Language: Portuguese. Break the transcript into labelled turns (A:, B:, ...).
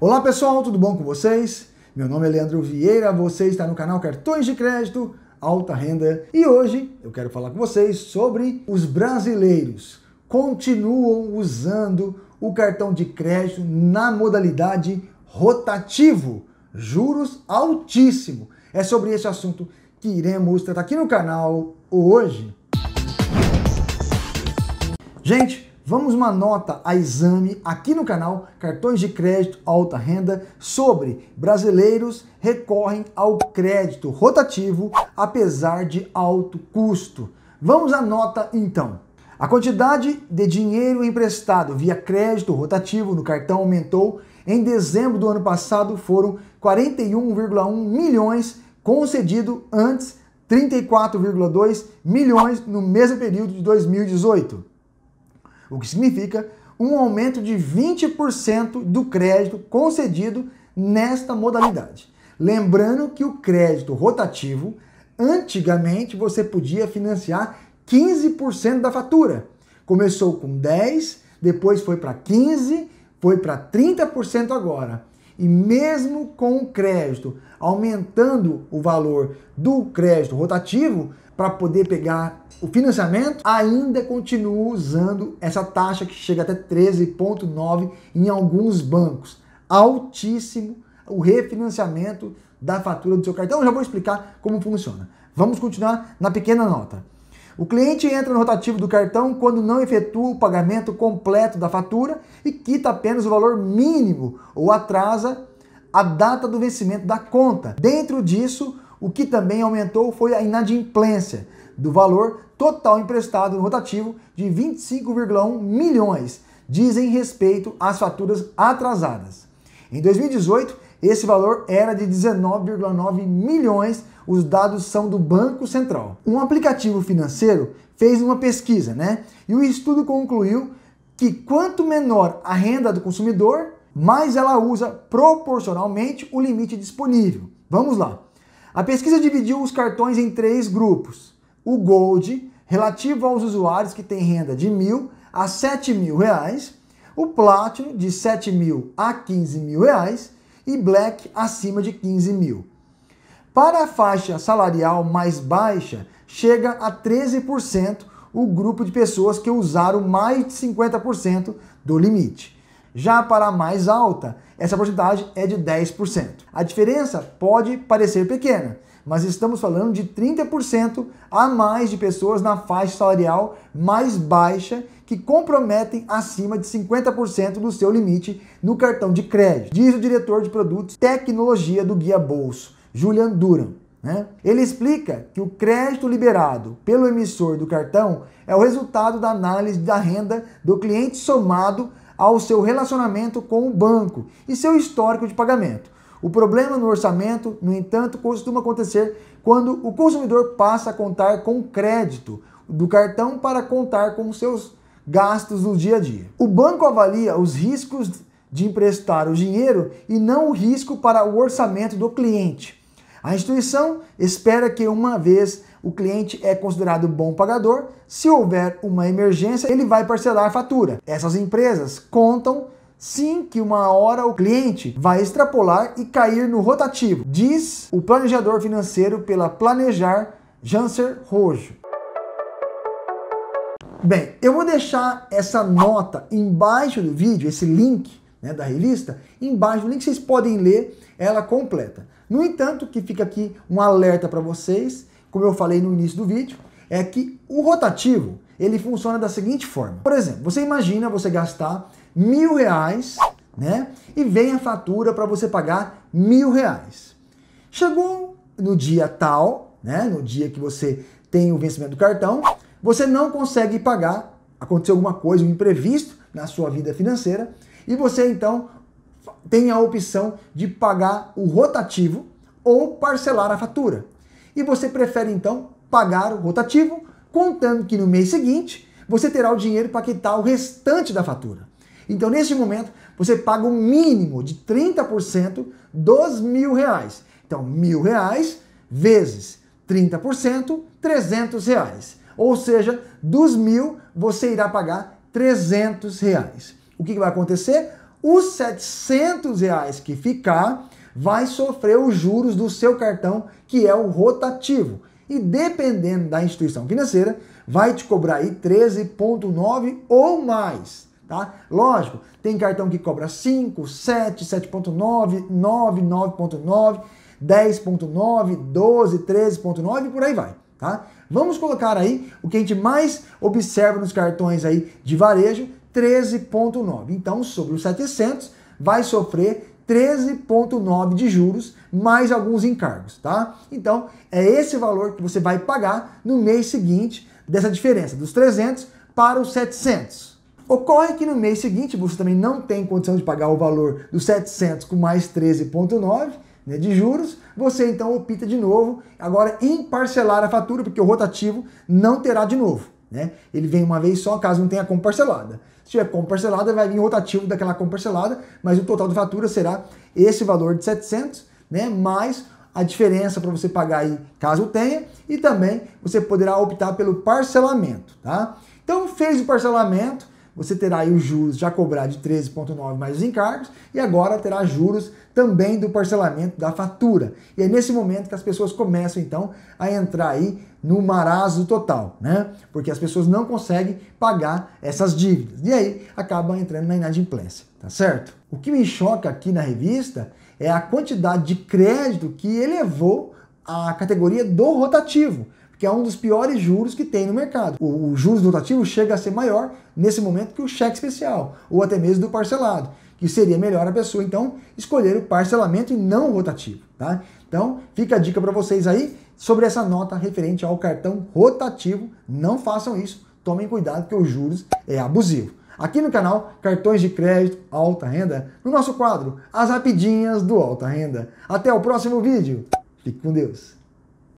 A: Olá pessoal, tudo bom com vocês? Meu nome é Leandro Vieira, você está no canal Cartões de Crédito Alta Renda e hoje eu quero falar com vocês sobre os brasileiros continuam usando o cartão de crédito na modalidade rotativo, juros altíssimo. É sobre esse assunto que iremos tratar aqui no canal hoje. Gente, Vamos uma nota a exame aqui no canal Cartões de Crédito Alta Renda sobre brasileiros recorrem ao crédito rotativo apesar de alto custo. Vamos à nota então. A quantidade de dinheiro emprestado via crédito rotativo no cartão aumentou. Em dezembro do ano passado foram 41,1 milhões concedido antes 34,2 milhões no mesmo período de 2018 o que significa um aumento de 20% do crédito concedido nesta modalidade. Lembrando que o crédito rotativo, antigamente você podia financiar 15% da fatura. Começou com 10, depois foi para 15, foi para 30% agora. E mesmo com o crédito, aumentando o valor do crédito rotativo para poder pegar o financiamento, ainda continua usando essa taxa que chega até 13,9 em alguns bancos. Altíssimo o refinanciamento da fatura do seu cartão. Eu já vou explicar como funciona. Vamos continuar na pequena nota. O cliente entra no rotativo do cartão quando não efetua o pagamento completo da fatura e quita apenas o valor mínimo ou atrasa a data do vencimento da conta. Dentro disso, o que também aumentou foi a inadimplência do valor total emprestado no rotativo de 25,1 milhões, dizem respeito às faturas atrasadas. Em 2018, esse valor era de 19,9 milhões. Os dados são do Banco Central. Um aplicativo financeiro fez uma pesquisa, né? E o estudo concluiu que quanto menor a renda do consumidor, mais ela usa proporcionalmente o limite disponível. Vamos lá. A pesquisa dividiu os cartões em três grupos: o Gold, relativo aos usuários que têm renda de mil a sete mil reais, o Platinum de sete mil a quinze mil reais e black acima de 15 mil. Para a faixa salarial mais baixa, chega a 13% o grupo de pessoas que usaram mais de 50% do limite. Já para a mais alta, essa porcentagem é de 10%. A diferença pode parecer pequena, mas estamos falando de 30% a mais de pessoas na faixa salarial mais baixa que comprometem acima de 50% do seu limite no cartão de crédito, diz o diretor de produtos tecnologia do Guia Bolso, Julian Duran. Né? Ele explica que o crédito liberado pelo emissor do cartão é o resultado da análise da renda do cliente somado ao seu relacionamento com o banco e seu histórico de pagamento. O problema no orçamento, no entanto, costuma acontecer quando o consumidor passa a contar com crédito do cartão para contar com seus gastos do dia a dia. O banco avalia os riscos de emprestar o dinheiro e não o risco para o orçamento do cliente. A instituição espera que, uma vez o cliente é considerado bom pagador, se houver uma emergência, ele vai parcelar a fatura. Essas empresas contam sim que uma hora o cliente vai extrapolar e cair no rotativo, diz o planejador financeiro pela Planejar Janser Rojo. Bem, eu vou deixar essa nota embaixo do vídeo, esse link né, da revista, embaixo do link vocês podem ler ela completa. No entanto, que fica aqui um alerta para vocês, como eu falei no início do vídeo, é que o rotativo ele funciona da seguinte forma. Por exemplo, você imagina você gastar mil reais, né? E vem a fatura para você pagar mil reais. Chegou no dia tal, né? No dia que você tem o vencimento do cartão, você não consegue pagar, aconteceu alguma coisa, um imprevisto na sua vida financeira, e você então tem a opção de pagar o rotativo ou parcelar a fatura. E você prefere então pagar o rotativo, contando que no mês seguinte você terá o dinheiro para quitar o restante da fatura. Então, neste momento, você paga o um mínimo de 30% dos mil reais. Então, mil reais vezes 30%, 300 reais. Ou seja, dos mil, você irá pagar 300 reais. O que vai acontecer? Os 700 reais que ficar vai sofrer os juros do seu cartão, que é o rotativo. E dependendo da instituição financeira, vai te cobrar aí 13,9 ou mais. Tá? Lógico, tem cartão que cobra 5, 7, 7.9, 9, 9.9, 10.9, 12, 13.9 e por aí vai. Tá? Vamos colocar aí o que a gente mais observa nos cartões aí de varejo, 13.9. Então, sobre os 700, vai sofrer 13.9 de juros mais alguns encargos, tá? Então, é esse valor que você vai pagar no mês seguinte dessa diferença dos 300 para os 700. Ocorre que no mês seguinte você também não tem condição de pagar o valor dos 700 com mais 13.9 né, de juros, você então opta de novo, agora em parcelar a fatura, porque o rotativo não terá de novo. Né? Ele vem uma vez só, caso não tenha como parcelada. Se tiver como parcelada, vai vir o rotativo daquela como parcelada, mas o total da fatura será esse valor de 700, né? mais a diferença para você pagar aí, caso tenha, e também você poderá optar pelo parcelamento. Tá? Então, fez o parcelamento, você terá os juros já cobrados de 13,9 mais os encargos e agora terá juros também do parcelamento da fatura. E é nesse momento que as pessoas começam então a entrar aí no marasmo total, né? Porque as pessoas não conseguem pagar essas dívidas. E aí acabam entrando na inadimplência, tá certo? O que me choca aqui na revista é a quantidade de crédito que elevou a categoria do rotativo que é um dos piores juros que tem no mercado. O, o juros rotativo chega a ser maior nesse momento que o cheque especial, ou até mesmo do parcelado, que seria melhor a pessoa então escolher o parcelamento e não o rotativo, tá? Então, fica a dica para vocês aí sobre essa nota referente ao cartão rotativo. Não façam isso, tomem cuidado que os juros é abusivo. Aqui no canal, cartões de crédito alta renda, no nosso quadro As rapidinhas do alta renda. Até o próximo vídeo. Fique com Deus.